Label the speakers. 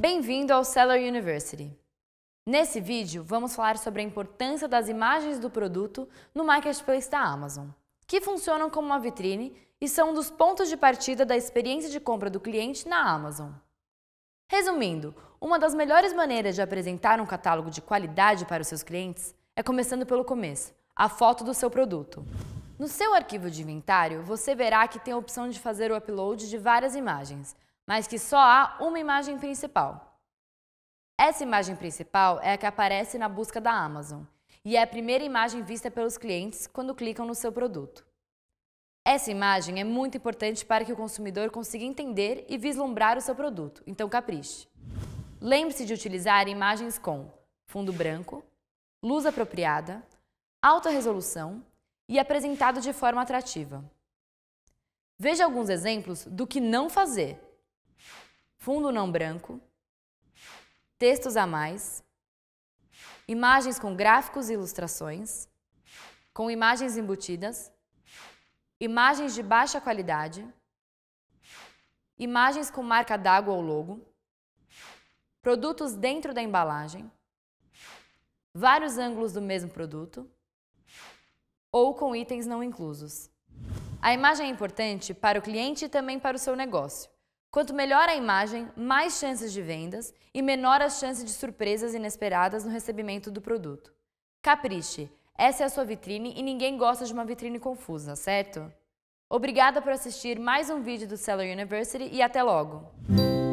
Speaker 1: Bem-vindo ao Seller University. Nesse vídeo, vamos falar sobre a importância das imagens do produto no Marketplace da Amazon, que funcionam como uma vitrine e são um dos pontos de partida da experiência de compra do cliente na Amazon. Resumindo, uma das melhores maneiras de apresentar um catálogo de qualidade para os seus clientes é começando pelo começo, a foto do seu produto. No seu arquivo de inventário, você verá que tem a opção de fazer o upload de várias imagens, mas que só há uma imagem principal. Essa imagem principal é a que aparece na busca da Amazon e é a primeira imagem vista pelos clientes quando clicam no seu produto. Essa imagem é muito importante para que o consumidor consiga entender e vislumbrar o seu produto, então capriche. Lembre-se de utilizar imagens com fundo branco, luz apropriada, alta resolução e apresentado de forma atrativa. Veja alguns exemplos do que não fazer fundo não branco, textos a mais, imagens com gráficos e ilustrações, com imagens embutidas, imagens de baixa qualidade, imagens com marca d'água ou logo, produtos dentro da embalagem, vários ângulos do mesmo produto ou com itens não inclusos. A imagem é importante para o cliente e também para o seu negócio. Quanto melhor a imagem, mais chances de vendas e menor as chances de surpresas inesperadas no recebimento do produto. Capriche, essa é a sua vitrine e ninguém gosta de uma vitrine confusa, certo? Obrigada por assistir mais um vídeo do Seller University e até logo!